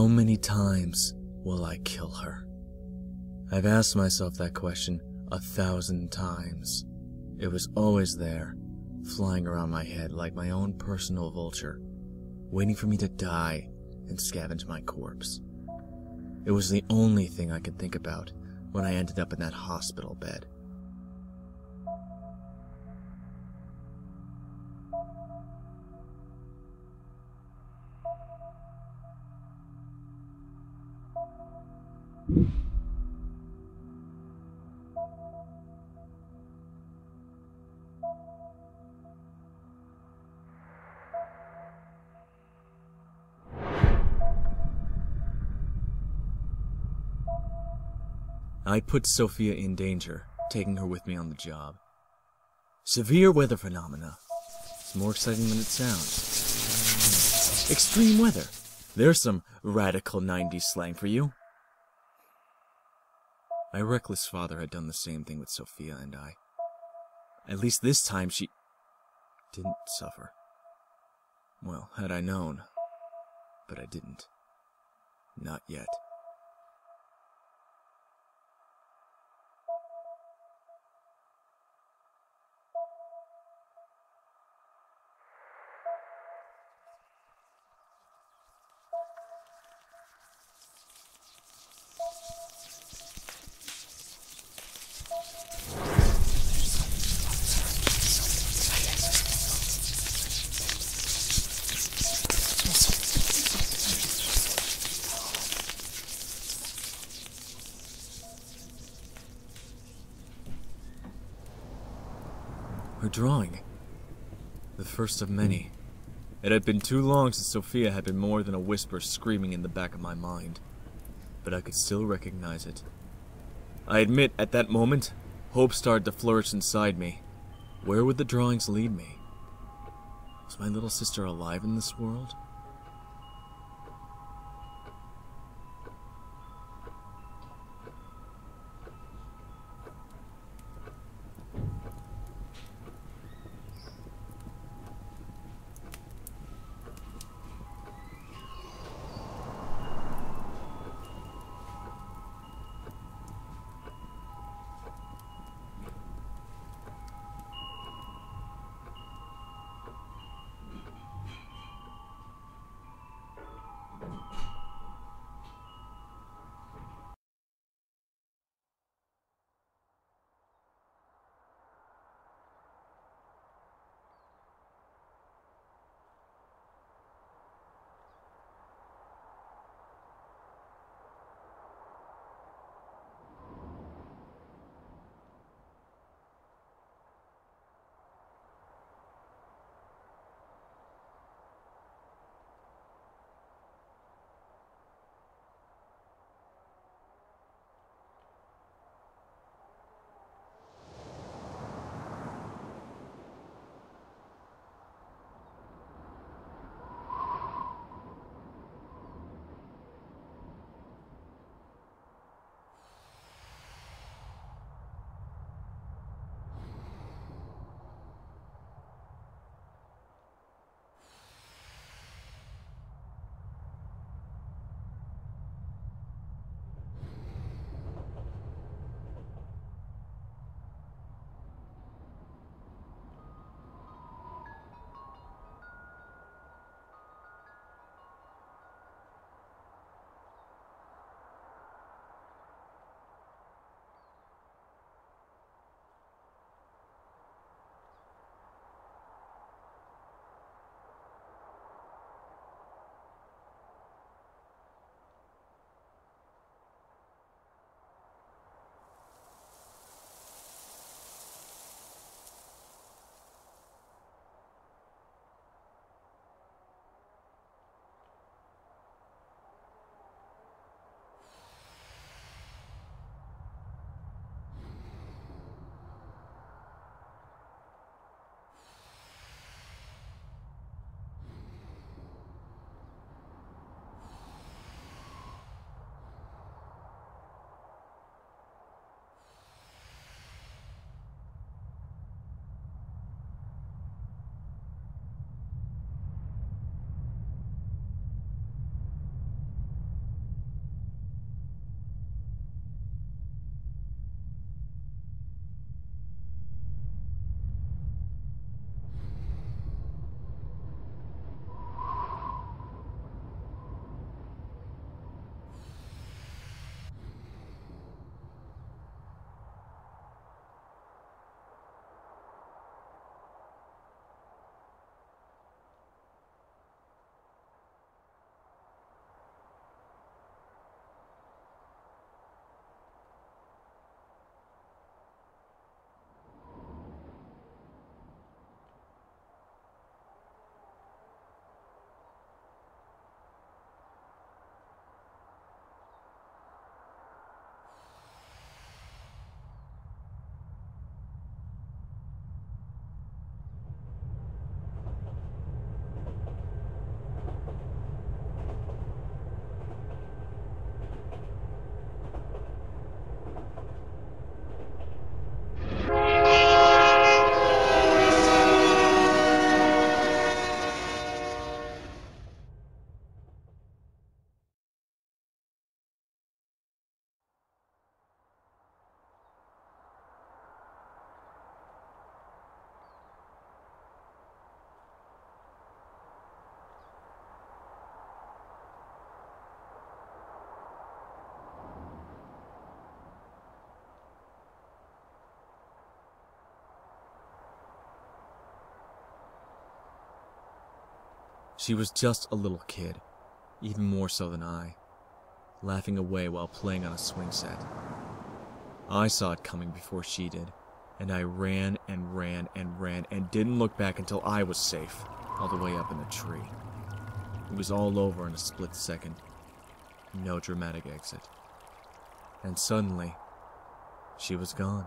How many times will I kill her? I've asked myself that question a thousand times. It was always there, flying around my head like my own personal vulture, waiting for me to die and scavenge my corpse. It was the only thing I could think about when I ended up in that hospital bed. I put Sophia in danger, taking her with me on the job. Severe weather phenomena. It's more exciting than it sounds. Extreme weather. There's some radical 90s slang for you. My reckless father had done the same thing with Sophia and I. At least this time she didn't suffer. Well, had I known. But I didn't. Not yet. drawing. The first of many. It had been too long since Sophia had been more than a whisper screaming in the back of my mind. But I could still recognize it. I admit, at that moment, hope started to flourish inside me. Where would the drawings lead me? Was my little sister alive in this world? She was just a little kid, even more so than I, laughing away while playing on a swing set. I saw it coming before she did, and I ran and ran and ran and didn't look back until I was safe, all the way up in the tree. It was all over in a split second. No dramatic exit. And suddenly, she was gone.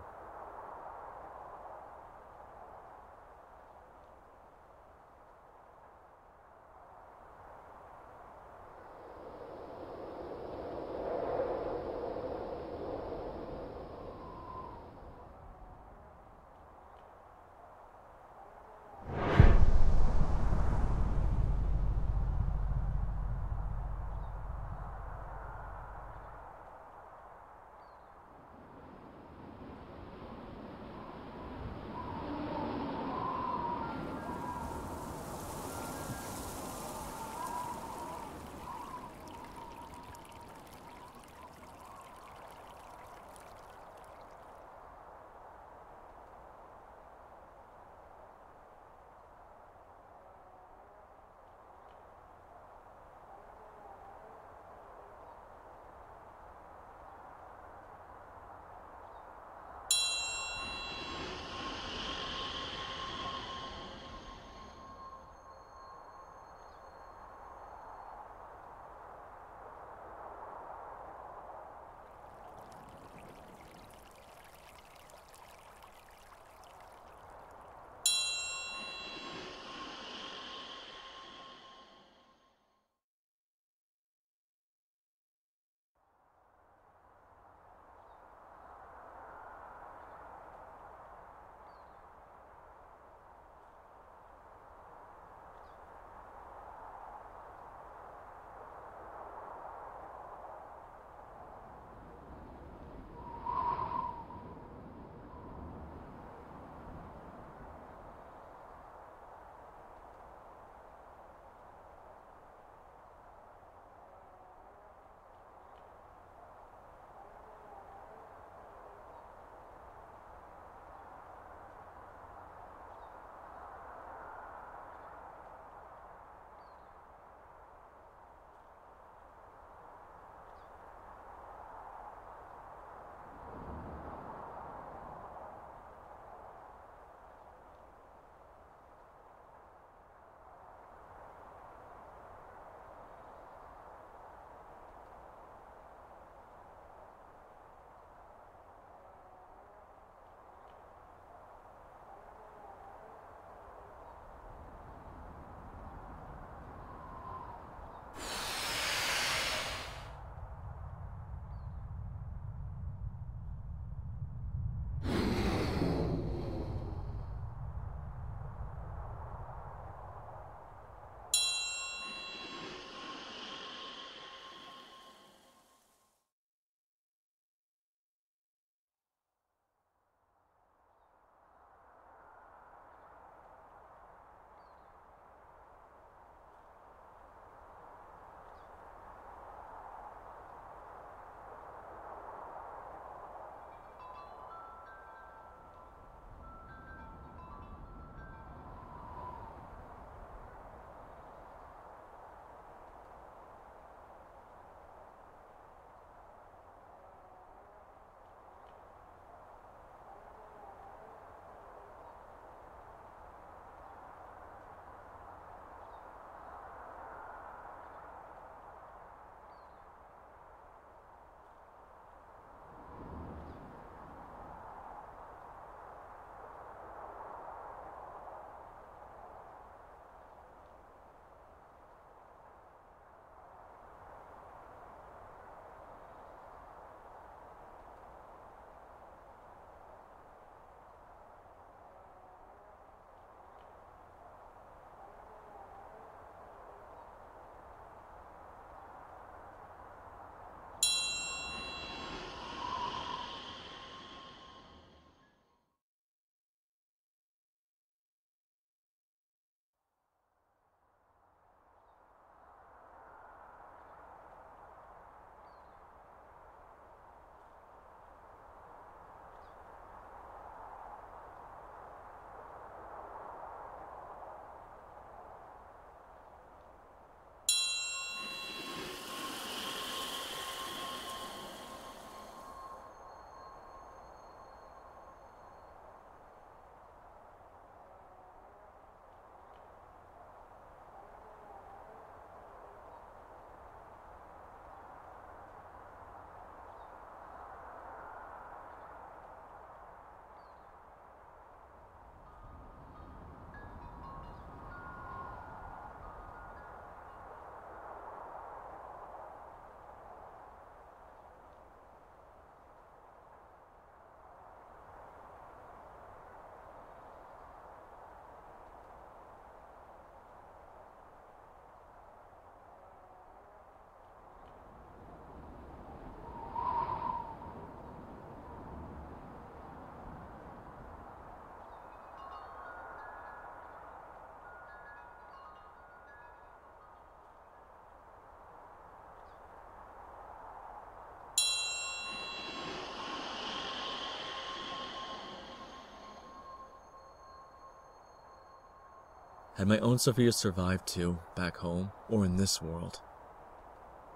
Had my own Sophia survived too, back home, or in this world?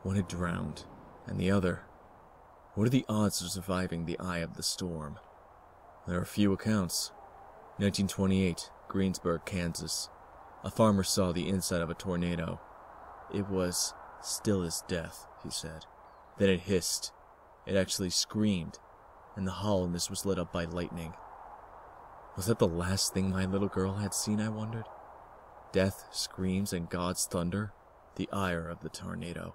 One had drowned, and the other. What are the odds of surviving the eye of the storm? There are few accounts. 1928, Greensburg, Kansas. A farmer saw the inside of a tornado. It was still as death, he said. Then it hissed. It actually screamed, and the hollowness was lit up by lightning. Was that the last thing my little girl had seen, I wondered? death screams and God's thunder, the ire of the tornado.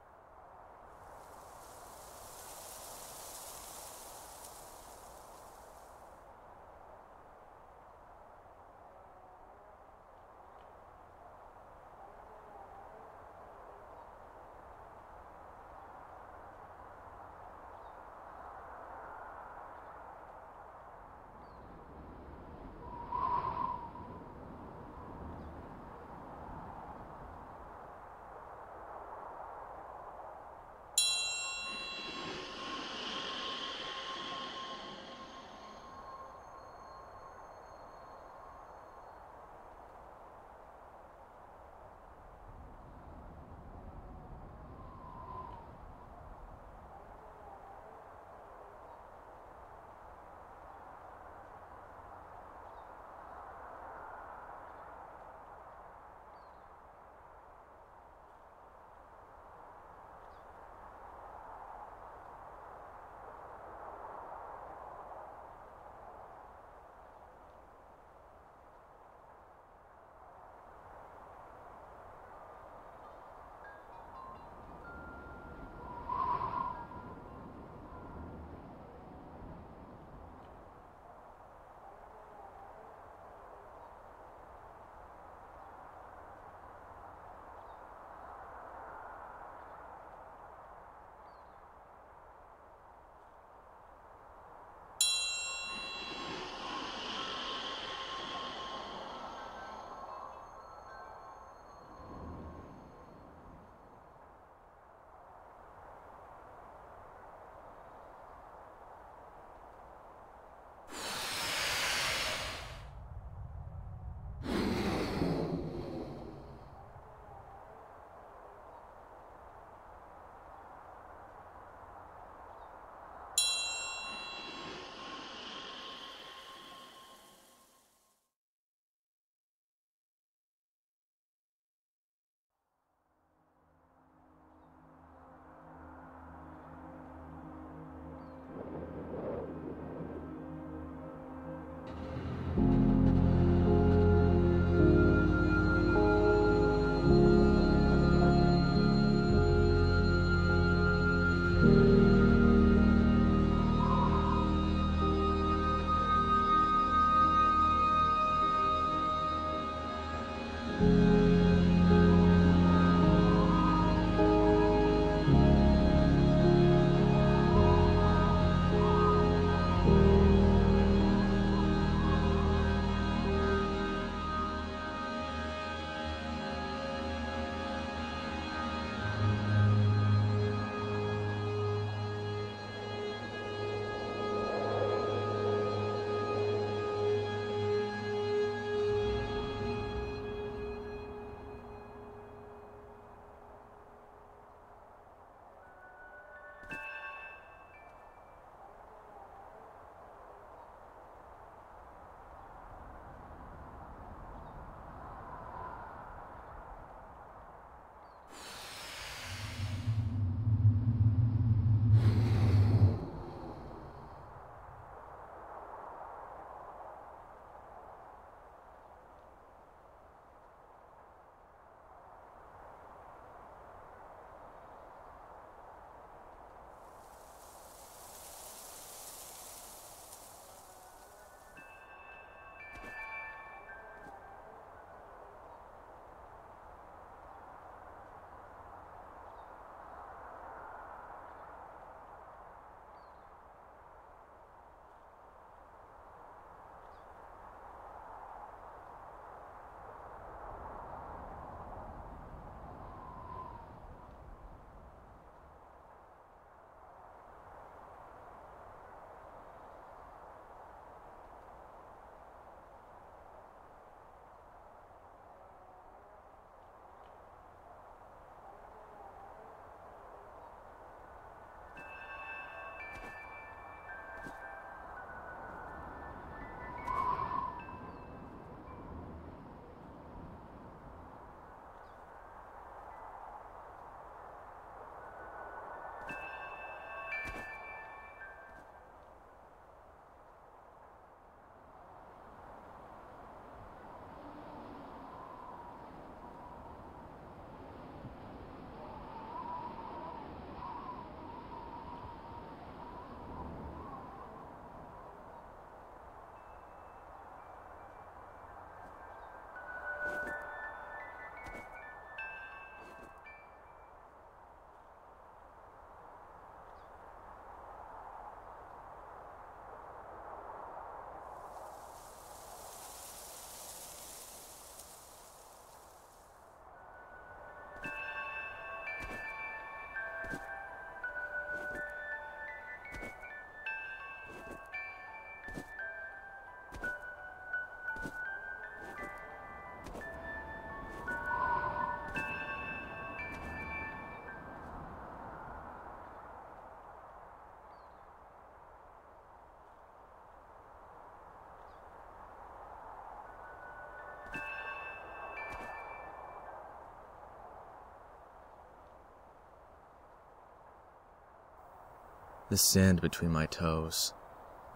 the sand between my toes.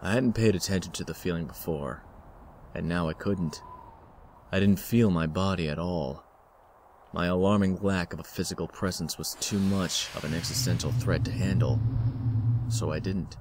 I hadn't paid attention to the feeling before, and now I couldn't. I didn't feel my body at all. My alarming lack of a physical presence was too much of an existential threat to handle, so I didn't.